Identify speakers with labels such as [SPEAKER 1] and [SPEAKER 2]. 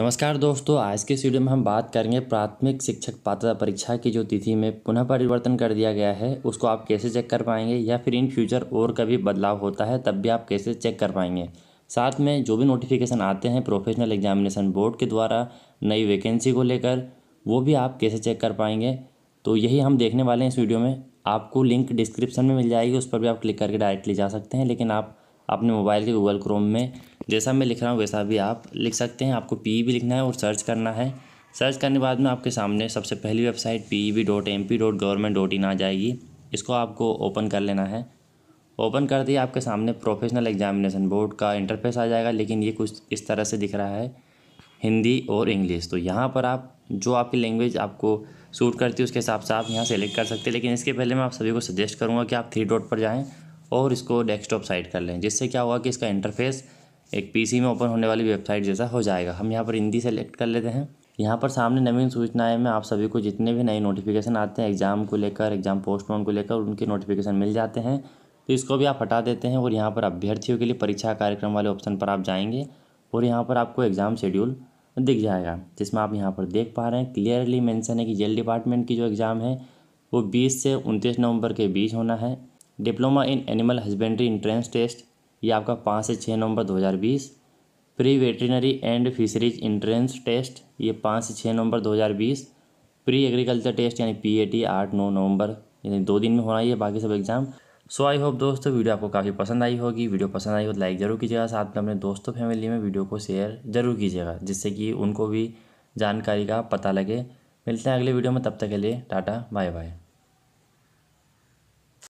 [SPEAKER 1] नमस्कार दोस्तों आज के वीडियो में हम बात करेंगे प्राथमिक शिक्षक पात्रता परीक्षा की जो तिथि में पुनः परिवर्तन कर दिया गया है उसको आप कैसे चेक कर पाएंगे या फिर इन फ्यूचर और कभी बदलाव होता है तब भी आप कैसे चेक कर पाएंगे साथ में जो भी नोटिफिकेशन आते हैं प्रोफेशनल एग्जामिनेशन बोर्ड के द्वारा नई वैकेंसी को लेकर वो भी आप कैसे चेक कर पाएंगे तो यही हम देखने वाले हैं इस वीडियो में आपको लिंक डिस्क्रिप्शन में मिल जाएगी उस पर भी आप क्लिक करके डायरेक्टली जा सकते हैं लेकिन आप अपने मोबाइल के गूगल क्रोम में जैसा मैं लिख रहा हूँ वैसा भी आप लिख सकते हैं आपको पी e भी लिखना है और सर्च करना है सर्च करने बाद में आपके सामने सबसे पहली website P B dot M P dot government dot in आ जाएगी इसको आपको ओपन कर लेना है ओपन कर दिए आपके सामने प्रोफेशनल एग्जामिनेशन बोर्ड का इंटरफेस आ जाएगा लेकिन ये कुछ इस तरह से दिख रहा है हिंदी और इंग्लिश तो यहाँ पर आप जो आपकी लैंग्वेज आपको सूट करती है उसके हिसाब से आप यहाँ सेलेक्ट कर सकते हैं लेकिन इसके पहले मैं आप सभी को सजेस्ट करूँगा कि आप थ्री डॉट पर जाएँ और इसको डेस्कटॉप साइड कर लें जिससे क्या होगा कि इसका इंटरफेस एक पीसी में ओपन होने वाली वेबसाइट जैसा हो जाएगा हम यहाँ पर हिंदी सेलेक्ट कर लेते हैं यहाँ पर सामने नवीन सूचनाएं में आप सभी को जितने भी नए नोटिफिकेशन आते हैं एग्ज़ाम को लेकर एग्ज़ाम पोस्टपोन को लेकर उनके नोटिफिकेशन मिल जाते हैं तो इसको भी आप हटा देते हैं और यहाँ पर अभ्यर्थियों के लिए परीक्षा कार्यक्रम वाले ऑप्शन पर आप जाएंगे और यहाँ पर आपको एग्ज़ाम शेड्यूल दिख जाएगा जिसमें आप यहाँ पर देख पा रहे हैं क्लियरली मैंसन है कि जेल डिपार्टमेंट की जो एग्ज़ाम है वो बीस से उनतीस नवंबर के बीच होना है diploma in animal husbandry entrance test ये आपका पाँच से छः नवंबर 2020 pre veterinary and fisheries entrance test ये पाँच से छः नवंबर 2020 प्री एग्रीकल्चर टेस्ट यानी पी ए टी आठ नौ नवंबर यानी दो दिन में होना ही है बाकी सब एग्जाम सो आई होप दोस्तों वीडियो आपको काफ़ी पसंद आई होगी वीडियो पसंद आई हो तो लाइक ज़रूर कीजिएगा साथ में अपने दोस्तों फैमिली में वीडियो को शेयर जरूर कीजिएगा जिससे कि उनको भी जानकारी का पता लगे मिलते हैं अगले वीडियो में तब तक के लिए टाटा बाय बाय